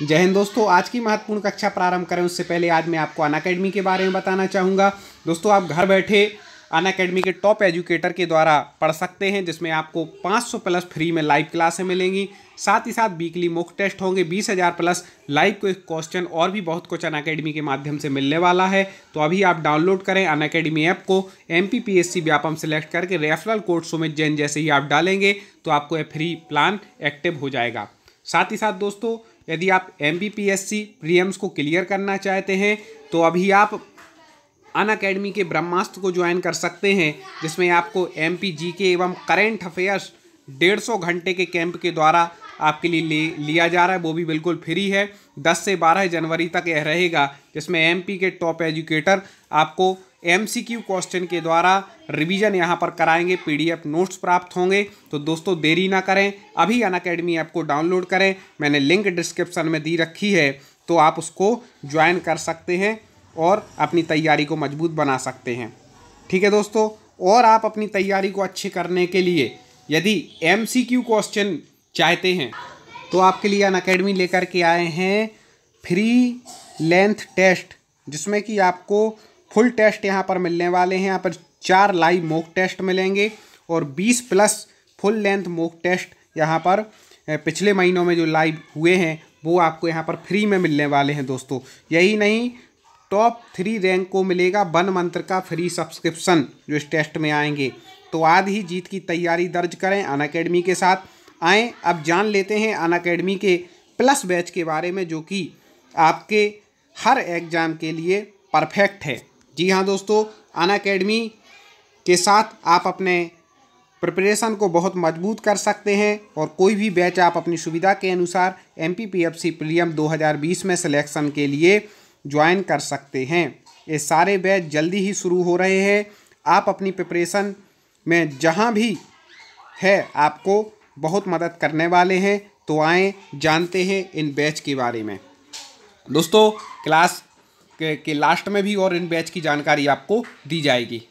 जय हिंद दोस्तों आज की महत्वपूर्ण कक्षा प्रारंभ करें उससे पहले आज मैं आपको अन अकेडमी के बारे में बताना चाहूँगा दोस्तों आप घर बैठे अन अकेडमी के टॉप एजुकेटर के द्वारा पढ़ सकते हैं जिसमें आपको 500 प्लस फ्री में लाइव क्लासें मिलेंगी साथ ही साथ वीकली मुख टेस्ट होंगे 20,000 प्लस लाइव को क्वेश्चन और भी बहुत कुछ अन अकेडमी के माध्यम से मिलने वाला है तो अभी आप डाउनलोड करें अन अकेडमी ऐप को M P P S C Vyapam select करके रेफरल कोड सुमित जैन जैसे ही आप डालेंगे तो आपको यह फ्री प्लान एक्टिव हो जाएगा साथ ही साथ दोस्तों यदि आप M B P S C prelims को क्लियर करना चाहते हैं तो अभी आप अन अकेडमी के ब्रह्मास्त्र को ज्वाइन कर सकते हैं जिसमें आपको एम पी जी के एवं करेंट अफेयर्स डेढ़ सौ घंटे के कैंप के द्वारा आपके लिए ले लिया जा रहा है वो भी बिल्कुल फ्री है दस से बारह जनवरी तक यह रहेगा जिसमें एमपी के टॉप एजुकेटर आपको एमसीक्यू क्वेश्चन के द्वारा रिवीजन यहाँ पर कराएंगे पीडीएफ नोट्स प्राप्त होंगे तो दोस्तों देरी ना करें अभी अन अकेडमी ऐप को डाउनलोड करें मैंने लिंक डिस्क्रिप्शन में दी रखी है तो आप उसको ज्वाइन कर सकते हैं और अपनी तैयारी को मजबूत बना सकते हैं ठीक है दोस्तों और आप अपनी तैयारी को अच्छे करने के लिए यदि एम क्वेश्चन चाहते हैं तो आपके लिए अन अकेडमी लेकर के आए हैं फ्री लेंथ टेस्ट जिसमें कि आपको फुल टेस्ट यहाँ पर मिलने वाले हैं यहाँ पर चार लाइव मोक टेस्ट मिलेंगे और बीस plus full length mock test यहाँ पर पिछले महीनों में जो लाइव हुए हैं वो आपको यहाँ पर फ्री में मिलने वाले हैं दोस्तों यही नहीं टॉप थ्री रैंक को मिलेगा वन मंत्र का फ्री सब्सक्रिप्शन जो इस टेस्ट में आएंगे तो आज ही जीत की तैयारी दर्ज करें अन अकेडमी के साथ आएँ अब जान लेते हैं अन अकेडमी के प्लस बैच के बारे में जो कि आपके हर एग्ज़ाम के लिए परफेक्ट है जी हाँ दोस्तों अन अकेडमी के साथ आप अपने प्रिपरेशन को बहुत मजबूत कर सकते हैं और कोई भी बैच आप अपनी सुविधा के अनुसार M P P F C prelim बीस में सिलेक्शन के लिए ज्वाइन कर सकते हैं ये सारे बैच जल्दी ही शुरू हो रहे हैं आप अपनी प्रिपरेशन में जहाँ भी है आपको बहुत मदद करने वाले हैं तो आए जानते हैं इन बैच के बारे में दोस्तों क्लास के, के लास्ट में भी और इन बैच की जानकारी आपको दी जाएगी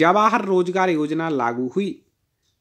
जवाहर रोजगार योजना लागू हुई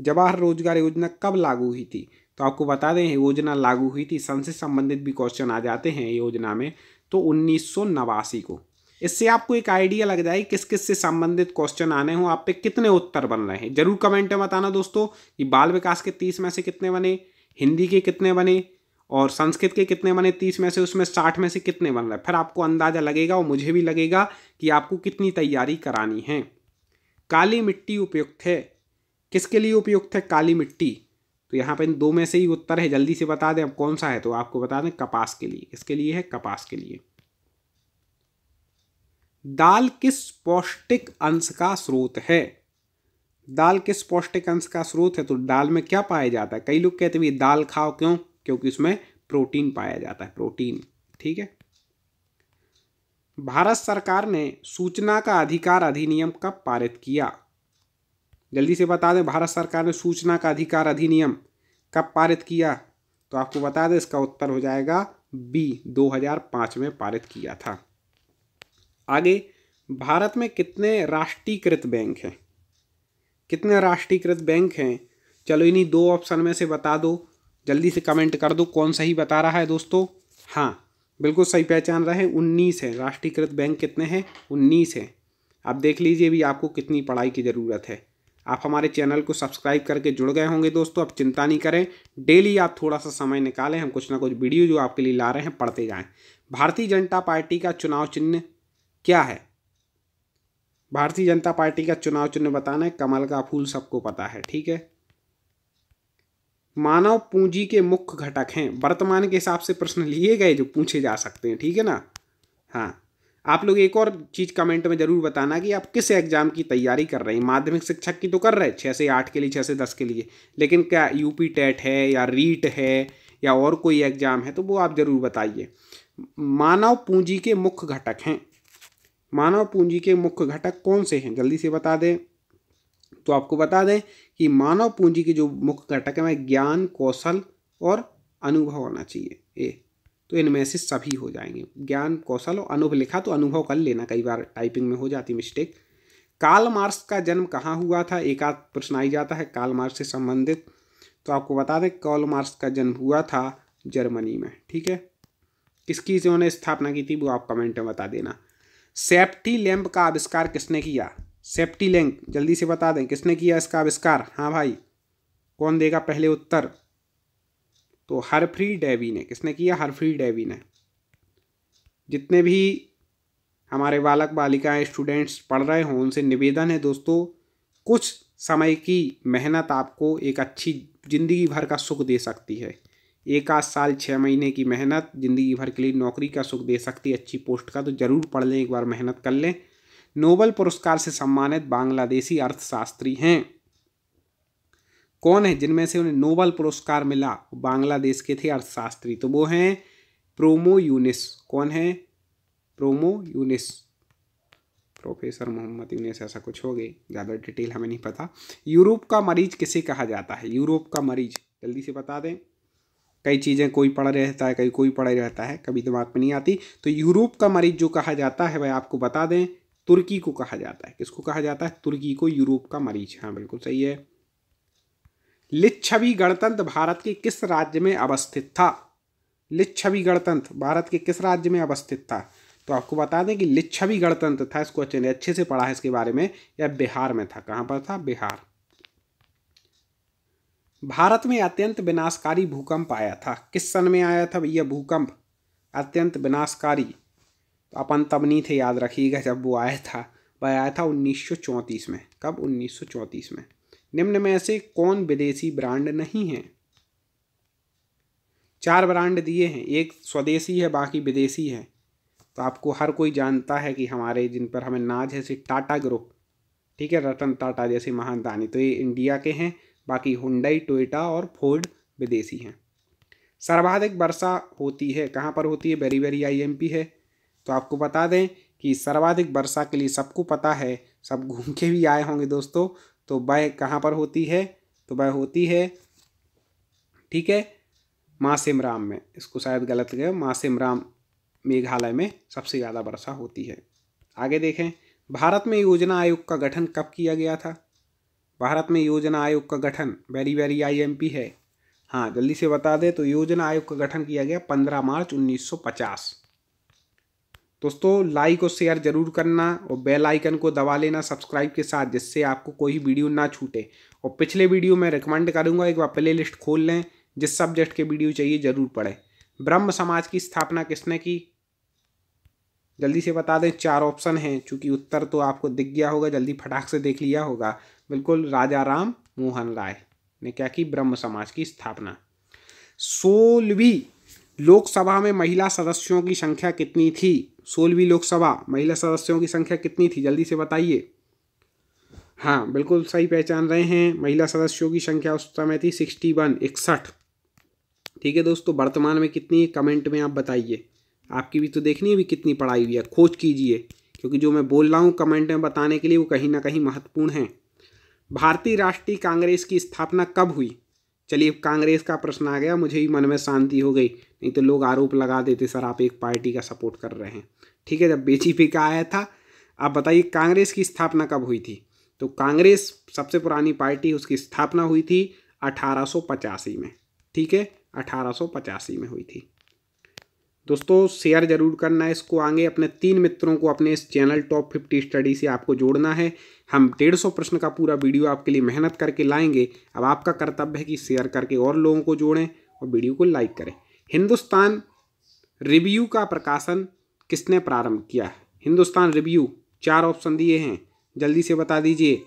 जवाहर रोजगार योजना कब लागू हुई थी तो आपको बता दें योजना लागू हुई थी सन से संबंधित भी क्वेश्चन आ जाते हैं योजना में तो उन्नीस को इससे आपको एक आइडिया लग जाए किस किस से संबंधित क्वेश्चन आने हों आप पे कितने उत्तर बन रहे हैं जरूर कमेंट में बताना दोस्तों कि बाल विकास के तीस में से कितने बने हिंदी के कितने बने और संस्कृत के कितने बने तीस में से उसमें साठ में से कितने बन रहे हैं फिर आपको अंदाज़ा लगेगा और मुझे भी लगेगा कि आपको कितनी तैयारी करानी है काली मिट्टी उपयुक्त है किसके लिए उपयुक्त है काली मिट्टी तो यहाँ पर इन दो में से ही उत्तर है जल्दी से बता दें अब कौन सा है तो आपको बता दें कपास के लिए किसके लिए है कपास के लिए दाल किस पौष्टिक अंश का स्रोत है दाल किस पौष्टिक अंश का स्रोत है तो दाल में क्या पाया जाता है कई लोग कहते हैं दाल खाओ क्यों क्योंकि उसमें प्रोटीन पाया जाता है प्रोटीन ठीक है भारत सरकार ने सूचना का अधिकार अधिनियम कब पारित किया जल्दी से बता दें भारत सरकार ने सूचना का अधिकार अधिनियम कब पारित किया तो आपको बता दें इसका उत्तर हो जाएगा बी 2005 में पारित किया था आगे भारत में कितने राष्ट्रीयकृत बैंक हैं कितने राष्ट्रीयकृत बैंक हैं चलो इन्हीं दो ऑप्शन में से बता दो जल्दी से कमेंट कर दो कौन सही बता रहा है दोस्तों हाँ बिल्कुल सही पहचान रहे उन्नीस है राष्ट्रीयकृत बैंक कितने हैं उन्नीस हैं आप देख लीजिए भी आपको कितनी पढ़ाई की ज़रूरत है आप हमारे चैनल को सब्सक्राइब करके जुड़ गए होंगे दोस्तों आप चिंता नहीं करें डेली आप थोड़ा सा समय निकालें हम कुछ ना कुछ वीडियो जो आपके लिए ला रहे हैं पढ़ते जाएं भारतीय जनता पार्टी का चुनाव चिन्ह क्या है भारतीय जनता पार्टी का चुनाव चिन्ह बताना है कमल का फूल सबको पता है ठीक है मानव पूंजी के मुख्य घटक हैं वर्तमान के हिसाब से प्रश्न लिए गए जो पूछे जा सकते हैं ठीक है ना हाँ आप लोग एक और चीज़ कमेंट में ज़रूर बताना कि आप किस एग्ज़ाम की तैयारी कर रहे हैं माध्यमिक शिक्षक की तो कर रहे हैं छः से आठ के लिए छः से दस के लिए लेकिन क्या यूपी टेट है या रीट है या और कोई एग्ज़ाम है तो वो आप ज़रूर बताइए मानव पूंजी के मुख्य घटक हैं मानव पूंजी के मुख्य घटक कौन से हैं जल्दी से बता दें तो आपको बता दें कि मानव पूंजी के जो मुख्य घटक हैं वह ज्ञान कौशल और अनुभव होना चाहिए ए तो इनमें से सभी हो जाएंगे ज्ञान कौशल और अनुभव लिखा तो अनुभव कर लेना कई बार टाइपिंग में हो जाती मिस्टेक काल मार्क्स का जन्म कहाँ हुआ था एक आध प्रश्न आई जाता है काल मार्क्स से संबंधित तो आपको बता दें काल मार्क्स का जन्म हुआ था जर्मनी में ठीक है किसकी से उन्होंने स्थापना की थी वो आप कमेंट में बता देना सेफ्टी लैंप का आविष्कार किसने किया सेफ्टी लैंप जल्दी से बता दें किसने किया इसका आविष्कार हाँ भाई कौन देगा पहले उत्तर तो हरफ्री डेवी ने किसने किया हरफ्री डेवी ने जितने भी हमारे बालक बालिकाएं स्टूडेंट्स पढ़ रहे हों उनसे निवेदन है दोस्तों कुछ समय की मेहनत आपको एक अच्छी ज़िंदगी भर का सुख दे सकती है एक आध साल छः महीने की मेहनत ज़िंदगी भर के लिए नौकरी का सुख दे सकती अच्छी पोस्ट का तो ज़रूर पढ़ लें एक बार मेहनत कर लें नोबल पुरस्कार से सम्मानित बांग्लादेशी अर्थशास्त्री हैं कौन है जिनमें से उन्हें नोबल पुरस्कार मिला बांग्लादेश के थे अर्थशास्त्री तो वो हैं प्रोमो यूनिस कौन है प्रोमो यूनिस प्रोफेसर मोहम्मद यूनिस ऐसा कुछ हो गए ज़्यादा डिटेल हमें नहीं पता यूरोप का मरीज किसे कहा जाता है यूरोप का मरीज जल्दी से बता दें कई चीज़ें कोई पड़ा रहता है कभी कोई पड़ा रहता है कभी दिमाग में नहीं आती तो यूरोप का मरीज जो कहा जाता है वह आपको बता दें तुर्की को कहा जाता है किसको कहा जाता है तुर्की को यूरोप का मरीज हाँ बिल्कुल सही है लिच्छवी गणतंत्र भारत के किस राज्य में अवस्थित था लिच्छवी गणतंत्र भारत के किस राज्य में अवस्थित था तो आपको बता दें कि लिच्छवी गणतंत्र था इस क्वेश्चन अच्छे से पढ़ा है इसके बारे में यह बिहार में था कहाँ पर था बिहार भारत में अत्यंत विनाशकारी भूकंप आया था किस सन में आया था भैया भूकंप अत्यंत विनाशकारी तो अपन तब नहीं थे याद रखिएगा जब वो आया था वह आया था उन्नीस में कब उन्नीस में निम्न में से कौन विदेशी ब्रांड नहीं है चार ब्रांड दिए हैं एक स्वदेशी है बाकी विदेशी है तो आपको हर कोई जानता है कि हमारे जिन पर हमें नाज है जैसे टाटा ग्रुप ठीक है रतन टाटा जैसे महान दानी तो ये इंडिया के हैं बाकी हुंडई टोयटा और फोर्ड विदेशी हैं सर्वाधिक वर्षा होती है कहाँ पर होती है वेरी वेरी आईएमपी है तो आपको बता दें कि सर्वाधिक वर्षा के लिए सबको पता है सब घूम के भी आए होंगे दोस्तों तो वह कहाँ पर होती है तो वह होती है ठीक है राम में इसको शायद गलत गए राम मेघालय में सबसे ज़्यादा वर्षा होती है आगे देखें भारत में योजना आयोग का गठन कब किया गया था भारत में योजना आयोग का गठन वेरी वेरी आईएमपी है हाँ जल्दी से बता दें तो योजना आयोग का गठन किया गया पंद्रह मार्च उन्नीस सौ पचास दोस्तों लाइक और शेयर जरूर करना और बेल आइकन को दबा लेना सब्सक्राइब के साथ जिससे आपको कोई वीडियो ना छूटे और पिछले वीडियो में रिकमेंड करूँगा एक बार प्ले लिस्ट खोल लें जिस सब्जेक्ट के वीडियो चाहिए जरूर पढ़ें ब्रह्म समाज की स्थापना किसने की जल्दी से बता दें चार ऑप्शन हैं चूंकि उत्तर तो आपको दिख गया होगा जल्दी फटाक से देख लिया होगा बिल्कुल राजा राम मोहन राय ने क्या की ब्रह्म समाज की स्थापना सोलहवीं लोकसभा में महिला सदस्यों की संख्या कितनी थी सोलहवीं लोकसभा महिला सदस्यों की संख्या कितनी थी जल्दी से बताइए हाँ बिल्कुल सही पहचान रहे हैं महिला सदस्यों की संख्या उस समय थी सिक्सटी वन इकसठ ठीक है दोस्तों वर्तमान में कितनी है कमेंट में आप बताइए आपकी भी तो देखनी है भी कितनी पढ़ाई हुई है खोज कीजिए क्योंकि जो मैं बोल रहा हूँ कमेंट में बताने के लिए वो कहीं ना कहीं महत्वपूर्ण है भारतीय राष्ट्रीय कांग्रेस की स्थापना कब हुई चलिए कांग्रेस का प्रश्न आ गया मुझे ही मन में शांति हो गई नहीं तो लोग आरोप लगा देते सर आप एक पार्टी का सपोर्ट कर रहे हैं ठीक है जब बीजेपी का आया था आप बताइए कांग्रेस की स्थापना कब हुई थी तो कांग्रेस सबसे पुरानी पार्टी उसकी स्थापना हुई थी अठारह में ठीक है अठारह में हुई थी दोस्तों शेयर जरूर करना है इसको आगे अपने तीन मित्रों को अपने इस चैनल टॉप फिफ्टी स्टडी से आपको जोड़ना है हम डेढ़ सौ प्रश्न का पूरा वीडियो आपके लिए मेहनत करके लाएंगे अब आपका कर्तव्य है कि शेयर करके और लोगों को जोड़ें और वीडियो को लाइक करें हिंदुस्तान रिव्यू का प्रकाशन किसने प्रारंभ किया है हिंदुस्तान रिव्यू चार ऑप्शन दिए हैं जल्दी से बता दीजिए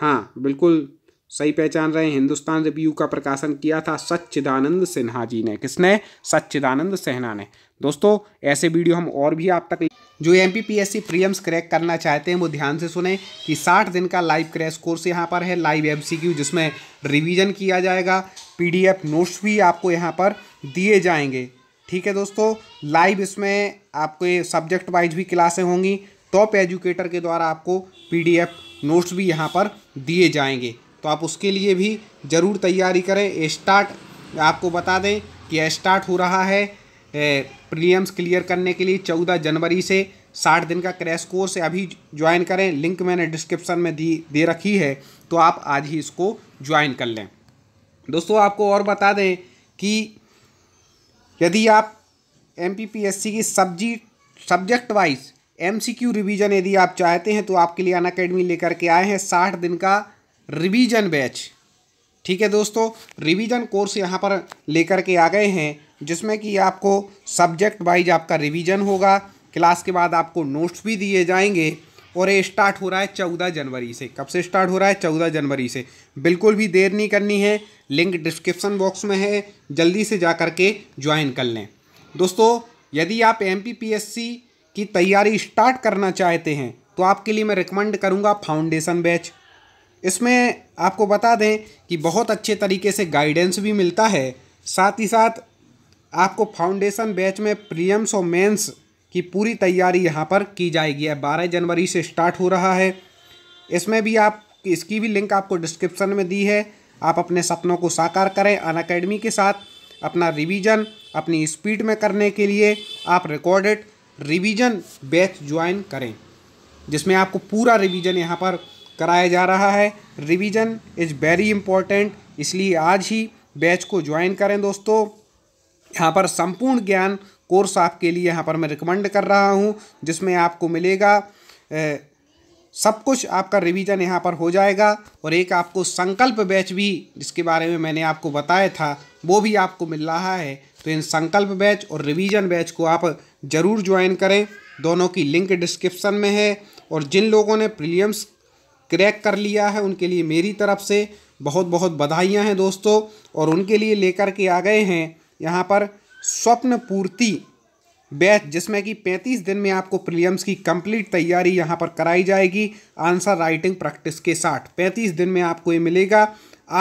हाँ बिल्कुल सही पहचान रहे हिंदुस्तान रिव्यू का प्रकाशन किया था सच्चिदानंद सिन्हा जी ने किसने सच्चिदानंद सिन्हा ने दोस्तों ऐसे वीडियो हम और भी आप तक जो M P P S C prelims crack करना चाहते हैं वो ध्यान से सुने कि 60 दिन का लाइव क्रैश कोर्स यहाँ पर है लाइव एम सी क्यू जिसमें रिवीजन किया जाएगा पीडीएफ नोट्स भी आपको यहाँ पर दिए जाएंगे ठीक है दोस्तों लाइव इसमें आपके सब्जेक्ट वाइज भी क्लासें होंगी टॉप एजुकेटर के द्वारा आपको एफ नोट्स भी यहाँ पर दिए जाएंगे तो आप उसके लिए भी ज़रूर तैयारी करें स्टार्ट आपको बता दें कि स्टार्ट हो रहा है प्रीलियम्स क्लियर करने के लिए चौदह जनवरी से साठ दिन का क्रैश कोर्स अभी ज्वाइन करें लिंक मैंने डिस्क्रिप्शन में दी दे रखी है तो आप आज ही इसको ज्वाइन कर लें दोस्तों आपको और बता दें कि यदि आप एम की सब्जी subject wise M C Q revision यदि आप चाहते हैं तो आपके लिए अन अकेडमी लेकर के आए हैं साठ दिन का रिवीजन बैच ठीक है दोस्तों रिवीजन कोर्स यहाँ पर लेकर के आ गए हैं जिसमें कि आपको सब्जेक्ट वाइज आपका रिवीजन होगा क्लास के बाद आपको नोट्स भी दिए जाएंगे और ये स्टार्ट हो रहा है चौदह जनवरी से कब से स्टार्ट हो रहा है चौदह जनवरी से बिल्कुल भी देर नहीं करनी है लिंक डिस्क्रिप्सन बॉक्स में है जल्दी से जा कर के ज्वाइन कर लें दोस्तों यदि आप एम की तैयारी स्टार्ट करना चाहते हैं तो आपके लिए मैं रिकमेंड करूँगा फाउंडेशन बैच इसमें आपको बता दें कि बहुत अच्छे तरीके से गाइडेंस भी मिलता है साथ ही साथ आपको फाउंडेशन बैच में प्रियम्स और मेंस की पूरी तैयारी यहाँ पर की जाएगी अब बारह जनवरी से स्टार्ट हो रहा है इसमें भी आप इसकी भी लिंक आपको डिस्क्रिप्शन में दी है आप अपने सपनों को साकार करें अन अकेडमी के साथ अपना रिवीजन अपनी स्पीड में करने के लिए आप रिकॉर्डेड रिवीजन बैच ज्वाइन करें जिसमें आपको पूरा रिवीजन यहाँ पर कराया जा रहा है रिवीजन इज़ वेरी इंपॉर्टेंट इसलिए आज ही बैच को ज्वाइन करें दोस्तों यहाँ पर संपूर्ण ज्ञान कोर्स आपके लिए यहाँ पर मैं रिकमेंड कर रहा हूँ जिसमें आपको मिलेगा ए, सब कुछ आपका रिवीजन यहाँ पर हो जाएगा और एक आपको संकल्प बैच भी जिसके बारे में मैंने आपको बताया था वो भी आपको मिल रहा है तो इन संकल्प बैच और रिवीजन बैच को आप ज़रूर ज्वाइन करें दोनों की लिंक डिस्क्रिप्शन में है और जिन लोगों ने प्रीलियम्स क्रैक कर लिया है उनके लिए मेरी तरफ से बहुत बहुत बधाइयाँ हैं दोस्तों और उनके लिए लेकर के आ गए हैं यहाँ पर स्वप्न पूर्ति बैच जिसमें कि 35 दिन में आपको प्रीलियम्स की कंप्लीट तैयारी यहाँ पर कराई जाएगी आंसर राइटिंग प्रैक्टिस के साथ 35 दिन में आपको ये मिलेगा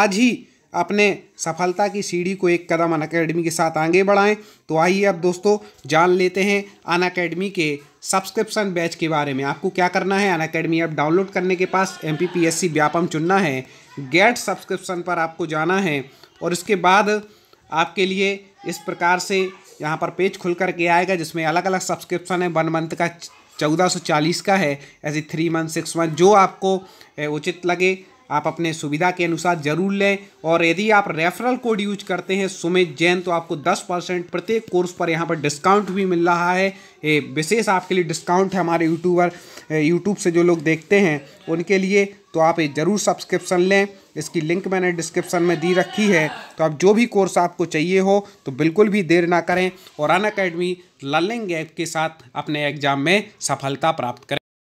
आज ही अपने सफलता की सीढ़ी को एक कदम अन अकेडमी के साथ आगे बढ़ाएं तो आइए अब दोस्तों जान लेते हैं अन अकेडमी के सब्सक्रिप्शन बैच के बारे में आपको क्या करना है अन अकेडमी ऐप डाउनलोड करने के पास M P P S C Vyapam चुनना है गेट सब्सक्रिप्शन पर आपको जाना है और इसके बाद आपके लिए इस प्रकार से यहाँ पर पेज खुल करके आएगा जिसमें अलग अलग सब्सक्रिप्शन है वन मंथ का चौदह सौ चालीस का है ऐसे थ्री मंथ सिक्स मंथ जो आपको उचित लगे आप अपने सुविधा के अनुसार जरूर लें और यदि आप रेफरल कोड यूज करते हैं सुमित जैन तो आपको 10 परसेंट प्रत्येक कोर्स पर यहाँ पर डिस्काउंट भी मिल रहा है ये विशेष आपके लिए डिस्काउंट है हमारे यूट्यूबर यूट्यूब से जो लोग देखते हैं उनके लिए तो आप ये ज़रूर सब्सक्रिप्शन लें इसकी लिंक मैंने डिस्क्रिप्शन में दी रखी है तो आप जो भी कोर्स आपको चाहिए हो तो बिल्कुल भी देर ना करें और अन अकेडमी लर्निंग ऐप के साथ अपने एग्ज़ाम में सफलता प्राप्त करें